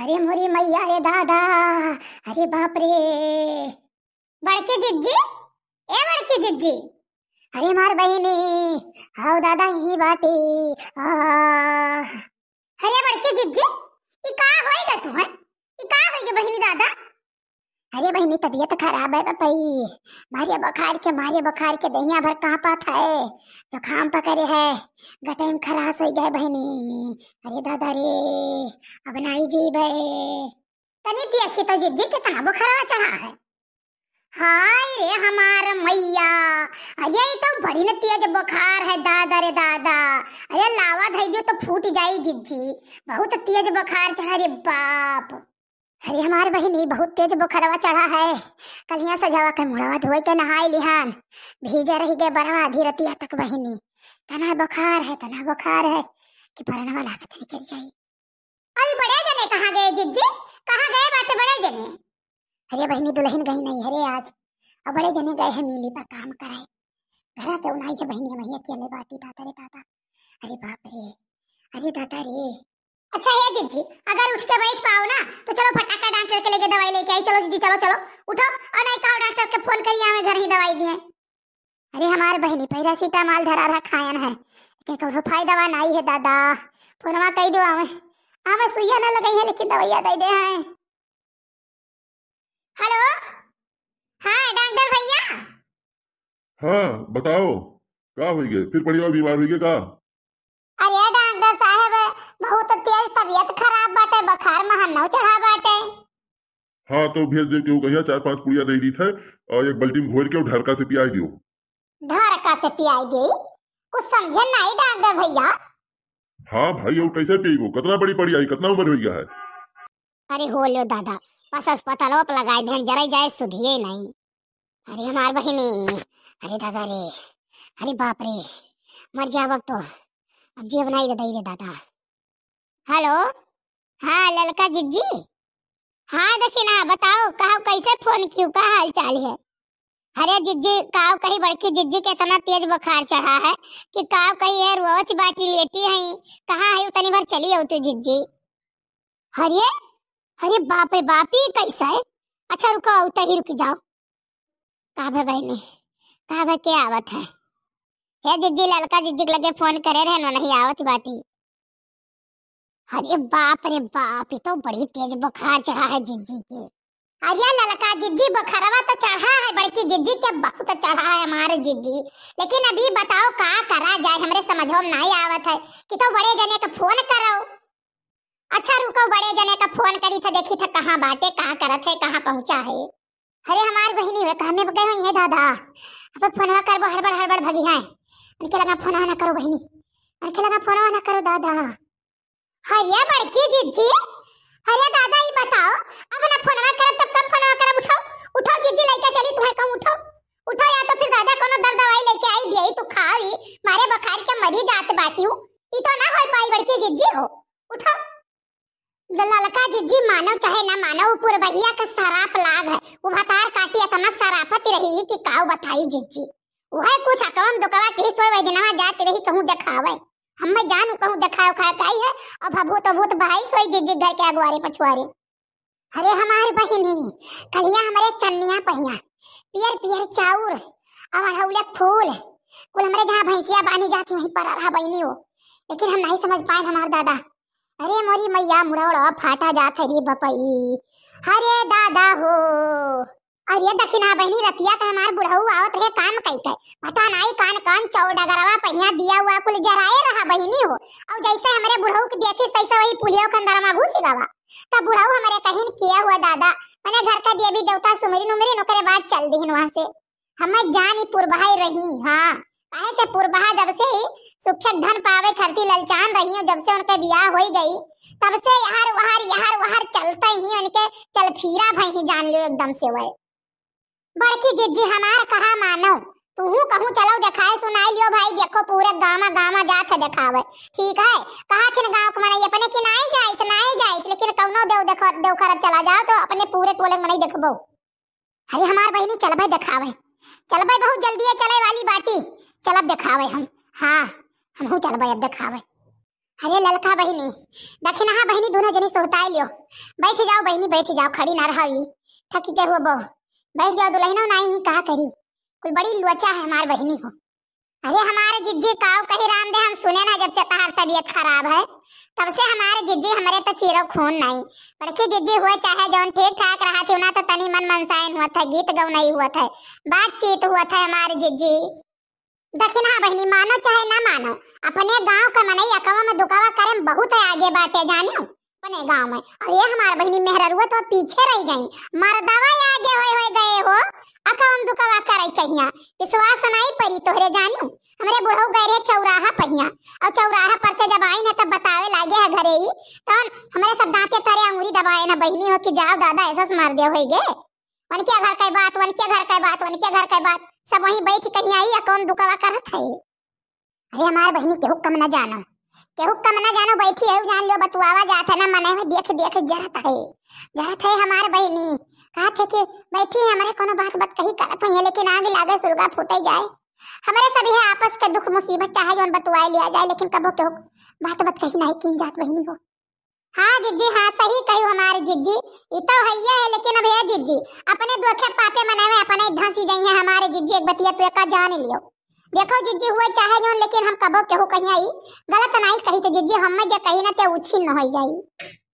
अरे मोरी मैया रे दादा अरे बाप रे बड़के जिज्जी ए बड़के जिज्जी अरे मार बहिनी आओ दादा ही बाटी आ अरे बड़के जिज्जी ई का होई गतो है ई का होई होएगा बहिनी दादा अरे बहनी तबीयत खराब है पपई मारे बखार के मारे बखार के दहिया भर कहाँ पा था है तो खाम पकड़े है गटन खराश हो गए बहनी अरे दादा रे अब नाई जी भाई तनी देखी तो जी जिद्दी कितना बुखार चढ़ा है हाय रे हमार मैया अरे ये तो बड़ी नती है तेज बुखार है दादा रे दादा अरे लावा धैजो तो फूट जाई जिज्जी बहुत तेज बुखार चढ़ा रे बाप अरे हमारे बहिनी बहुत तेज बुखरवा चढ़ा है कल यहाँ सजावा के मुड़ावा धोए के नहाई लिहान भीजे रही गए बरवा आधी रतिया तक बहिनी तना बुखार है तना बुखार है कि परनवा लागत नहीं कर जाई अरे बड़े जने कहां गए जिज्जी कहां गए बात बड़े जने अरे बहिनी दुल्हन गई नहीं अरे आज अब बड़े जने गए हैं मिली पर काम कराए घर के उनाई है बहनी मैया के ले बाटी दाता रे दादा अरे बाप रे अरे दादा रे अच्छा है दीदी अगर उठ के बैठ पाओ ना तो चलो फटाका डॉक्टर के लेके दवाई लेके आई चलो दीदी चलो चलो उठो और नहीं कहो डॉक्टर के फोन करिए हमें घर ही दवाई दिए अरे हमारे बहनी पहरा सीटा माल धरा रहा खायन है लेकिन कहो फायदा वा नहीं है दादा फोनवा कह दो हमें बस सुइया ना लगाई है लेकिन दवाइया दे दे हैं हेलो हाँ डॉक्टर भैया हाँ बताओ का हो गए फिर पड़ी बीमार हो गए का थार में हम नौ चढ़ा बाटे हाँ तो भेज दे क्यों कहिया चार पांच पुड़िया दे दी थे और एक बाल्टी में घोर के ढरका से पियाई दियो ढरका से पियाई दे कुछ समझे नहीं डाल दे भैया हाँ भाई और कैसे पियो कितना बड़ी पड़ी आई कितना उम्र हो गया है अरे हो लो दादा बस अस्पताल ओप लगाए ध्यान जरा जाए सुधिए नहीं अरे हमार बहनी अरे दादा रे अरे बाप रे मर जा अब तो अब जीव नहीं दे दादा हेलो हाँ ललका जिज्जी हाँ देखिना बताओ कहा कैसे फोन क्यों का हाल चाल है अरे जिज्जी काव कही बड़की जिज्जी के इतना तेज बुखार चढ़ा है कि काव कही है रोवत बाटी लेती है कहाँ है उतनी भर चली हो तो तू जिज्जी अरे अरे बाप रे बाप ये कैसा है अच्छा रुको उतर ही रुक जाओ कहा भाई बहनी कहा भाई क्या आवत है हे जिज्जी ललका जिज्जी लगे फोन करे रहे नहीं आवत बाटी अरे बाप रे बाप ये तो बड़ी तेज बुखार चढ़ा है जिज्जी के अरे ललका जिज्जी बुखारवा तो चढ़ा है बड़े की जिज्जी के बहुत तो चढ़ा है हमारे जिज्जी लेकिन अभी बताओ का करा जाए हमरे समझो में नहीं आवत है कि तो बड़े जने का फोन करो अच्छा रुको बड़े जने का फोन करी था तो देखी था तो कहाँ बाटे कहाँ करत है कहाँ पहुंचा है अरे हमार बहनी वे कहाँ में गए ये दादा अब फोनवा करबो हड़बड़ हड़बड़ भगी है उनके लगा फोन ना करो बहनी उनके लगा फोनवा ना करो दादा हरिया बड़की जीजी हरिया दादा ये बताओ अब ना फोनवा कर तब तब फोनवा कर उठाओ उठाओ जीजी लेके चली तुम्हें कहूं उठाओ उठाओ या तो फिर दादा कोनो दर्द दवाई लेके आई दिया तो खावी मारे बुखार के मरी जात बाटी हूं ई तो ना होई पाई बड़की जीजी हो उठाओ ललका जीजी मानो चाहे ना मानो ऊपर पुरबहिया का सराप लाग है वो भतार काटी है इतना तो सरापत रही कि काऊ बताई जीजी वह कुछ अकवम दुकवा के सोए वही दिन जात रही कहूं दिखावे हम मैं जानू कहूँ देखा उखा काई है अब अब तो भूत तो भाई सोई जे जे घर के अगवारे पछुआरे अरे हमारे बहिनी कलिया हमारे चन्निया पहिया पियर पियर चाउर और अड़हौले फूल कुल हमारे जहाँ भैंसिया बानी जाती वहीं पर रहा बहनी हो लेकिन हम नहीं समझ पाए हमारे दादा अरे मोरी मैया मुड़ौड़ फाटा जात है रे बपई हरे दादा हो और ये दक्षिणा बहनी रतिया का हमार बुढ़ऊ आवत रहे काम कैके पता नहीं कान कान चौ चौडगरवा पहिया दिया हुआ कुल जराए रहा बहनी हो और जैसे हमरे बुढ़ऊ के देखिस तैसे वही पुलियो के अंदर में घुस गवा तब बुढ़ऊ हमरे कहिन किया हुआ दादा माने घर का देवी देवता सुमरिन उमरिन ओकरे बात चल दीन वहां से हम जानी पुरबहाई रही हां काहे से पुरबहा जब से सुक्षक धन पावे खरती ललचान रही जब से उनके बियाह हो गई तब से यहाँ वहार यहाँ वहार चलते ही उनके चल फीरा भाई ही जान लियो एकदम से वह बड़की जिद्दी हमार कहा मानो तू कहूँ चलो दिखाए सुनाई लियो भाई देखो पूरे गामा गामा जात है दिखावे ठीक है कहा थे गांव के मनई अपने कि नहीं जाए जाइत नहीं जाए लेकिन कौनो देव देखो देव खरब चला जाओ तो अपने पूरे टोले मनई देखबो अरे हमार बहिनी चल भाई दिखावे चल भाई बहुत जल्दी है चले वाली बाटी चल अब दिखावे हम हाँ हमहू चल भाई अब दिखावे अरे ललका बहिनी दखिना हाँ बहिनी दोनों जनी सोताई लियो बैठ जाओ बहिनी बैठ जाओ खड़ी ना रही थकी के हुआ बहु बैठ जाओ दुल्हनों ना ही कहा करी कुल बड़ी लोचा है हमारी बहनी को अरे हमारे जिज्जी काव कही राम दे हम सुने ना जब से तहार तबीयत खराब है तब से हमारे जिज्जी हमारे तो चीरो खून नहीं बड़के जिज्जी हुए चाहे जौन ठीक ठाक रहा थी ना तो तनी मन मनसायन हुआ था गीत गौ नहीं हुआ था बातचीत हुआ था हमारे जिज्जी देखिन दखिना बहनी मानो चाहे ना मानो अपने गांव का मनई अकवा में दुकावा करम बहुत है आगे बाटे जानो अपने गांव में और ये हमारा बहनी मेहरा रुआ तो पीछे रह गई मर्दवा आगे होए होए गए हो अखा हम दुकावा करई कहिया विश्वास नहीं परी तोरे जानो हमरे बुढ़ऊ गए रहे चौराहा पहिया और चौराहा पर से जब आई ना तब बतावे लागे है घरे ही तहन हमरे सब दांते तारे अंगूरी दबाए ना बहनी हो कि जाओ दादा ऐसा मार दे होई गे मन के घर कई बात मन के घर कई बात मन के घर कई बात सब वहीं बैठ कहीं आई या कौन दुकावा करत है अरे हमारे बहनी के हुक्म ना जानो केहू का मना जानो बैठी है जान लो बतुआवा जात है ना मने में देख देख जरत है जरत है हमार बहनी कहा थे कि बैठी है हमारे कोनो बात बात कही करत है लेकिन आगे लागे सुरगा फूटे जाए हमारे सभी है आपस के दुख मुसीबत चाहे जोन बतुआए लिया जाए लेकिन कबो केहू बात बात कही नहीं कीन जात बहनी को हाँ जिज्जी हाँ सही कहू हमारे जिज्जी ये तो है ये है लेकिन अब है जिज्जी अपने दुखे पापे मनावे अपने धांसी जाई है हमारे जिज्जी एक बतिया तो एक जान लियो देखो जिज्जी हुए चाहे जो लेकिन हम कबो केहू कहीं आई गलत नहीं कही तो जिज्जी हम में जे कही ना ते उछिन न हो जाई